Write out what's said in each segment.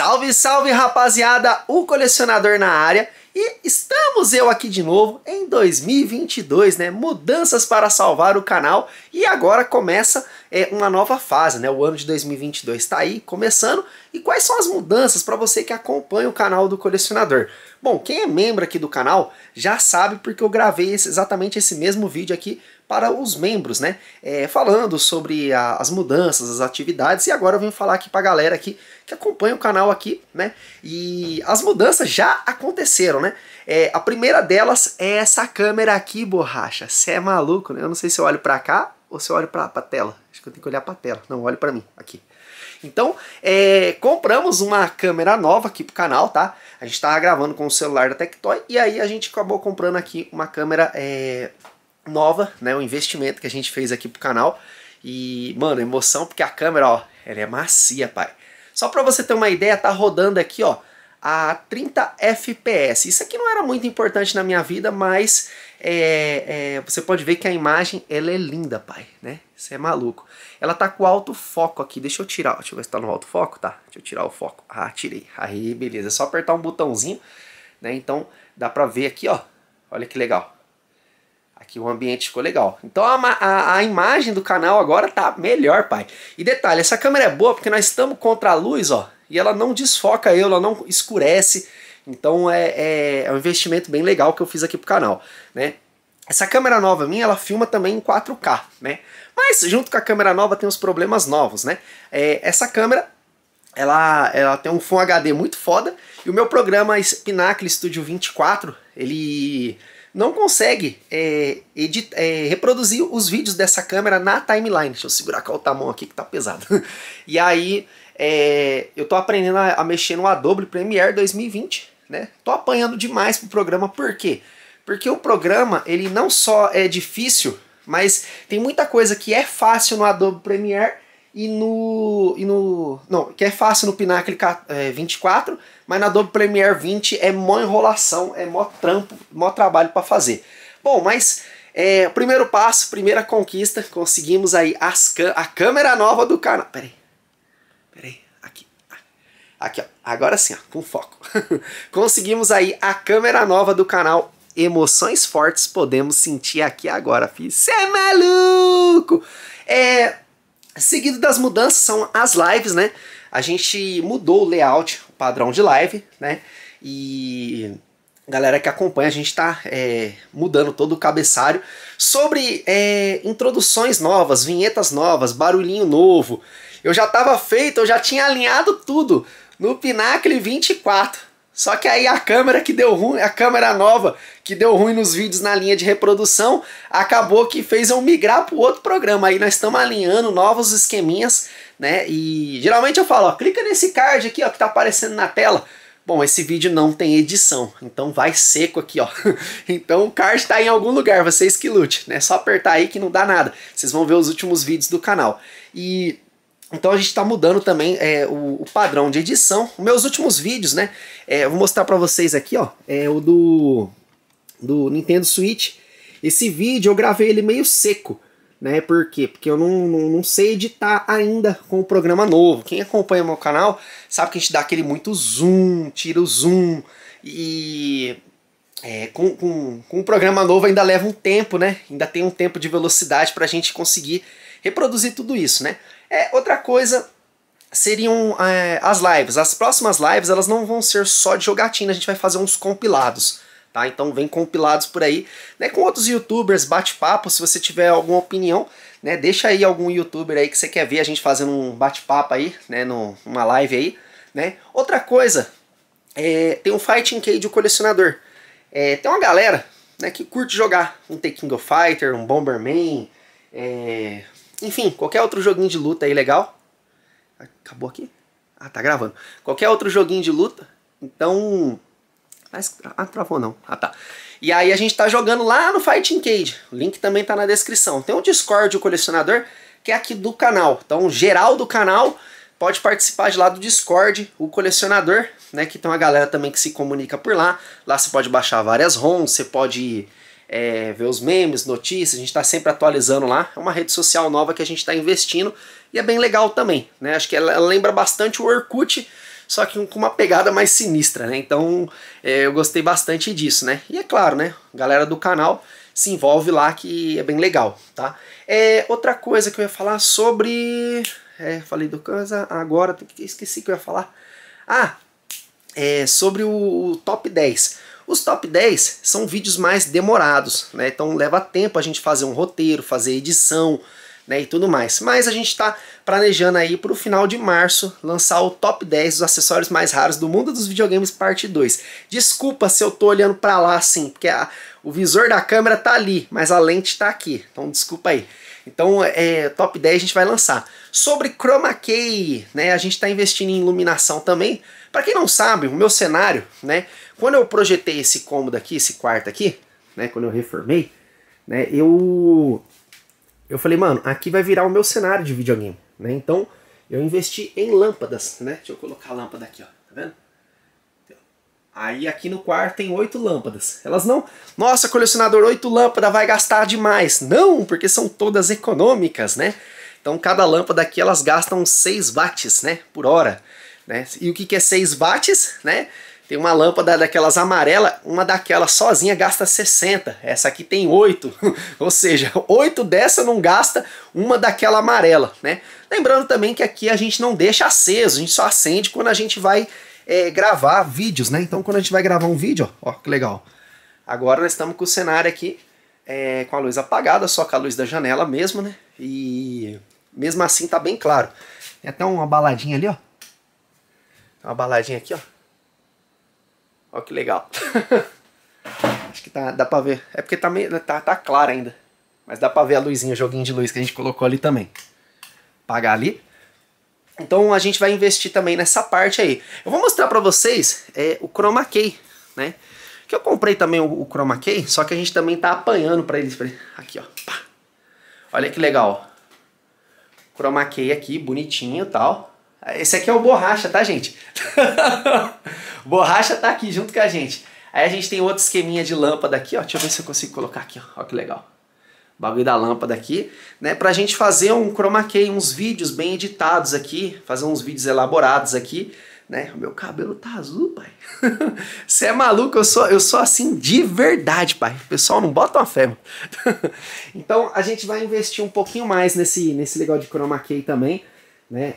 Salve, salve rapaziada, o colecionador na área e estamos eu aqui de novo em 2022, né? Mudanças para salvar o canal e agora começa é, uma nova fase, né? O ano de 2022 está aí começando e quais são as mudanças para você que acompanha o canal do colecionador? Bom, quem é membro aqui do canal já sabe porque eu gravei esse, exatamente esse mesmo vídeo aqui para os membros, né? É, falando sobre a, as mudanças, as atividades, e agora eu vim falar aqui para a galera aqui que acompanha o canal aqui, né? E as mudanças já aconteceram, né? É, a primeira delas é essa câmera aqui, borracha. Você é maluco, né? Eu não sei se eu olho para cá ou se eu olho para a tela. Acho que eu tenho que olhar para a tela. Não, olho para mim, aqui. Então, é, compramos uma câmera nova aqui pro canal, tá? A gente tava gravando com o celular da Tectoy e aí a gente acabou comprando aqui uma câmera é, nova, né? Um investimento que a gente fez aqui pro canal. E, mano, emoção porque a câmera, ó, ela é macia, pai. Só pra você ter uma ideia, tá rodando aqui, ó, a 30 FPS. Isso aqui não era muito importante na minha vida, mas é, é, você pode ver que a imagem ela é linda, pai, né? Você é maluco. Ela tá com alto foco aqui. Deixa eu tirar. Deixa eu ver se tá no alto foco, tá? Deixa eu tirar o foco. Ah, tirei. Aí, beleza. É só apertar um botãozinho, né? Então, dá pra ver aqui, ó. Olha que legal. Aqui o ambiente ficou legal. Então a, a, a, imagem do canal agora tá melhor, pai. E detalhe, essa câmera é boa porque nós estamos contra a luz, ó. E ela não desfoca eu, ela não escurece. Então é, é, é um investimento bem legal que eu fiz aqui pro canal, né? Essa câmera nova minha, ela filma também em 4K, né? Mas junto com a câmera nova tem uns problemas novos, né? É, essa câmera, ela, ela tem um Full HD muito foda. E o meu programa Spinacle Studio 24, ele não consegue é, edit, é, reproduzir os vídeos dessa câmera na timeline. Deixa eu segurar com a mão aqui que tá pesado. e aí é, eu tô aprendendo a, a, mexer no Adobe Premiere 2020, né? Tô apanhando demais pro programa, por quê? Porque o programa, ele não só é difícil, mas tem muita coisa que é fácil no Adobe Premiere e no... E no não, que é fácil no Pinnacle 24, mas na Adobe Premiere 20 é mó enrolação, é mó trampo, mó trabalho para fazer. Bom, mas é, primeiro passo, primeira conquista, conseguimos aí as, a câmera nova do canal. Peraí, peraí, aqui, aqui ó, agora sim, ó, com foco. conseguimos aí a câmera nova do canal emoções fortes podemos sentir aqui agora, filho. Você é maluco! É, seguido das mudanças são as lives, né? A gente mudou o layout padrão de live, né? E galera que acompanha, a gente está é, mudando todo o cabeçário sobre é, introduções novas, vinhetas novas, barulhinho novo. Eu já estava feito, eu já tinha alinhado tudo no Pinacle 24. Só que aí a câmera que deu ruim, a câmera nova que deu ruim nos vídeos na linha de reprodução, acabou que fez eu migrar para o outro programa. Aí nós estamos alinhando novos esqueminhas né? E geralmente eu falo, ó, clica nesse card aqui, ó, que tá aparecendo na tela. Bom, esse vídeo não tem edição, então vai seco aqui, ó. Então o card tá em algum lugar, vocês que lute, né? Só apertar aí que não dá nada. Vocês vão ver os últimos vídeos do canal. E então a gente está mudando também é, o, o, padrão de edição. Meus últimos vídeos, né? É, vou mostrar para vocês aqui, ó. É o do, do Nintendo Switch. Esse vídeo eu gravei ele meio seco né? Por quê? Porque eu não, não, não, sei editar ainda com o programa novo. Quem acompanha meu canal sabe que a gente dá aquele muito zoom, tira o zoom e é, com, com, com o programa novo ainda leva um tempo, né? Ainda tem um tempo de velocidade para a gente conseguir reproduzir tudo isso, né? É, outra coisa seriam é, as lives. As próximas lives elas não vão ser só de jogatina, a gente vai fazer uns compilados. Tá? Então vem compilados por aí, né, com outros youtubers, bate-papo, se você tiver alguma opinião, né, deixa aí algum youtuber aí que você quer ver a gente fazendo um bate-papo aí, né, numa live aí, né? Outra coisa, é, tem um Fighting Cage, o colecionador. É, tem uma galera, né, que curte jogar um The King of Fighter, um Bomberman, é, enfim, qualquer outro joguinho de luta aí legal. Acabou aqui? Ah, tá gravando. Qualquer outro joguinho de luta. Então, ah, travou não. Ah, tá. E aí a gente tá jogando lá no Fighting Cage. O link também tá na descrição. Tem um Discord, o colecionador, que é aqui do canal. Então, geral do canal pode participar de lá do Discord, o colecionador, né? Que tem uma galera também que se comunica por lá. Lá você pode baixar várias ROMs, você pode é, ver os memes, notícias, a gente está sempre atualizando lá. É uma rede social nova que a gente está investindo e é bem legal também, né? Acho que ela, ela lembra bastante o Orkut, só que com uma pegada mais sinistra, né? Então é, eu gostei bastante disso, né? E é claro, né? Galera do canal se envolve lá que é bem legal, tá? É, outra coisa que eu ia falar sobre. É, falei do Kansas, agora esqueci que eu ia falar. Ah, é, sobre o, o top 10. Os top 10 são vídeos mais demorados, né? Então leva tempo a gente fazer um roteiro, fazer edição, né, e tudo mais. Mas a gente está planejando aí para o final de março lançar o top 10 dos acessórios mais raros do mundo dos videogames parte 2. Desculpa se eu tô olhando para lá assim, porque a, o visor da câmera tá ali, mas a lente está aqui. Então desculpa aí. Então, é, top 10 a gente vai lançar. Sobre chroma key, né, a gente está investindo em iluminação também. Para quem não sabe, o meu cenário, né, quando eu projetei esse cômodo aqui, esse quarto aqui, né, quando eu reformei, né, eu eu falei, mano, aqui vai virar o meu cenário de videogame, né? Então, eu investi em lâmpadas, né? Deixa eu colocar a lâmpada aqui, ó, tá vendo? Aí aqui no quarto tem oito lâmpadas. Elas não. Nossa, colecionador, oito lâmpadas vai gastar demais. Não, porque são todas econômicas, né? Então cada lâmpada aqui elas gastam 6 watts, né? Por hora. Né? E o que, que é 6 watts, né? Tem uma lâmpada daquelas amarela, uma daquela sozinha gasta 60. Essa aqui tem 8. Ou seja, 8 dessa não gasta uma daquela amarela, né? Lembrando também que aqui a gente não deixa aceso, a gente só acende quando a gente vai é, gravar vídeos, né? Então quando a gente vai gravar um vídeo, ó, ó que legal. Agora nós estamos com o cenário aqui é, com a luz apagada, só com a luz da janela mesmo, né? E mesmo assim tá bem claro. Tem até uma baladinha ali, ó. Uma baladinha aqui, ó. Olha que legal. Acho que tá, dá pra ver. É porque tá, meio, tá, tá claro ainda. Mas dá pra ver a luzinha, o joguinho de luz que a gente colocou ali também. Apagar ali. Então a gente vai investir também nessa parte aí. Eu vou mostrar pra vocês é, o chroma key, né? Que eu comprei também o, o chroma key, só que a gente também tá apanhando pra eles. Pra Aqui, ó. Pá. Olha que legal. Chroma key aqui, bonitinho e tal. Esse aqui é o Borracha, tá, gente? borracha tá aqui junto com a gente. Aí a gente tem outro esqueminha de lâmpada aqui, ó. Deixa eu ver se eu consigo colocar aqui, ó. que legal. O bagulho da lâmpada aqui, né? Pra gente fazer um chroma key, uns vídeos bem editados aqui, fazer uns vídeos elaborados aqui, né? meu cabelo tá azul, pai. Você é maluco, eu sou, eu sou assim de verdade, pai. O pessoal não bota uma fé, mano. então a gente vai investir um pouquinho mais nesse, nesse legal de chroma key também, né?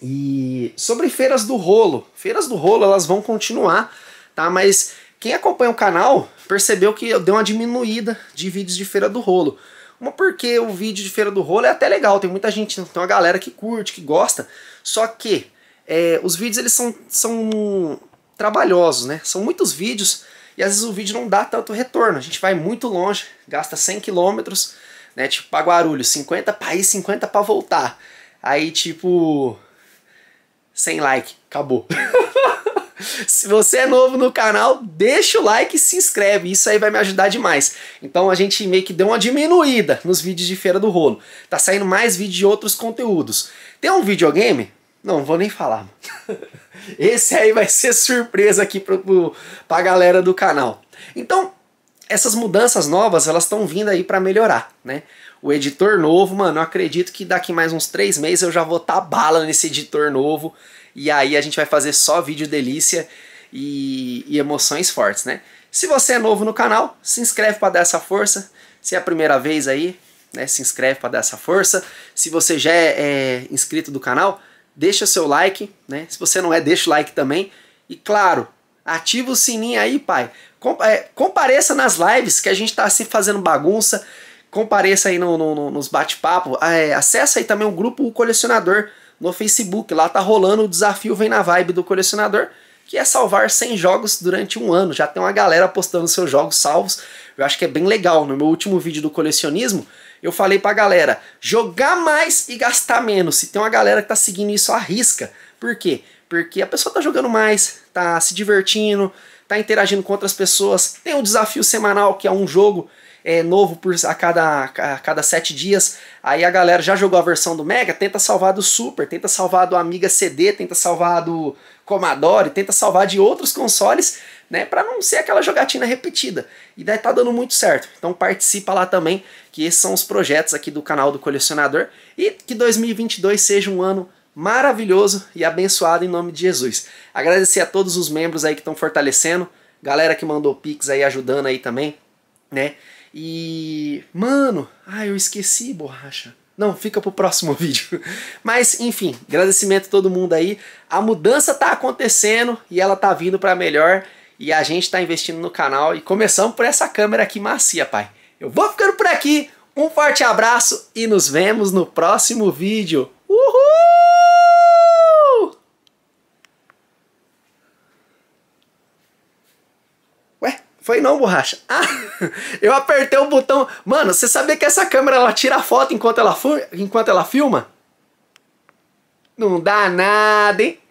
E sobre feiras do rolo, feiras do rolo elas vão continuar, tá? Mas quem acompanha o canal percebeu que eu dei uma diminuída de vídeos de feira do rolo. Uma porque o vídeo de feira do rolo é até legal, tem muita gente, tem uma galera que curte, que gosta, só que é, os vídeos eles são, são trabalhosos, né? São muitos vídeos e às vezes o vídeo não dá tanto retorno. A gente vai muito longe, gasta 100 quilômetros, né? Tipo, para Guarulhos, 50 para ir, 50 para voltar. Aí, tipo, sem like. Acabou. se você é novo no canal, deixa o like e se inscreve, isso aí vai me ajudar demais. Então a gente meio que deu uma diminuída nos vídeos de Feira do Rolo. Tá saindo mais vídeos de outros conteúdos. Tem um videogame? Não, não vou nem falar. Esse aí vai ser surpresa aqui pro, pro, pra galera do canal. Então, essas mudanças novas, elas estão vindo aí para melhorar, né? o editor novo, mano, eu acredito que daqui mais uns três meses eu já vou tá bala nesse editor novo. E aí a gente vai fazer só vídeo delícia e, e emoções fortes, né? Se você é novo no canal, se inscreve para dar essa força. Se é a primeira vez aí, né, se inscreve para dar essa força. Se você já é, é inscrito do canal, deixa seu like, né? Se você não é, deixa o like também. E claro, ativa o sininho aí, pai. É, compareça nas lives que a gente tá se assim, fazendo bagunça compareça aí no, no, nos bate-papo. Ah, é, acessa aí também o grupo o Colecionador no Facebook. Lá tá rolando o desafio Vem na Vibe do Colecionador, que é salvar 100 jogos durante um ano. Já tem uma galera postando seus jogos salvos. Eu acho que é bem legal. No meu último vídeo do colecionismo, eu falei pra galera jogar mais e gastar menos. E tem uma galera que tá seguindo isso à risca. Por quê? Porque a pessoa tá jogando mais, tá se divertindo, tá interagindo com outras pessoas. Tem um desafio semanal que é um jogo é, novo por, a, cada, a cada sete dias. Aí a galera já jogou a versão do Mega, tenta salvar do Super, tenta salvar do Amiga CD, tenta salvar do Commodore, tenta salvar de outros consoles, né? Para não ser aquela jogatina repetida. E daí tá dando muito certo. Então participa lá também, que esses são os projetos aqui do canal do Colecionador. E que 2022 seja um ano maravilhoso e abençoado em nome de Jesus. Agradecer a todos os membros aí que estão fortalecendo, galera que mandou pix aí ajudando aí também, né? E. Mano, ah, eu esqueci, borracha. Não, fica pro próximo vídeo. Mas, enfim, agradecimento a todo mundo aí. A mudança tá acontecendo e ela tá vindo para melhor. E a gente tá investindo no canal. E começamos por essa câmera aqui macia, pai. Eu vou ficando por aqui. Um forte abraço e nos vemos no próximo vídeo. foi não, borracha. Ah, eu apertei o botão. Mano, você sabia que essa câmera ela tira foto enquanto ela, enquanto ela filma? Não dá nada, hein?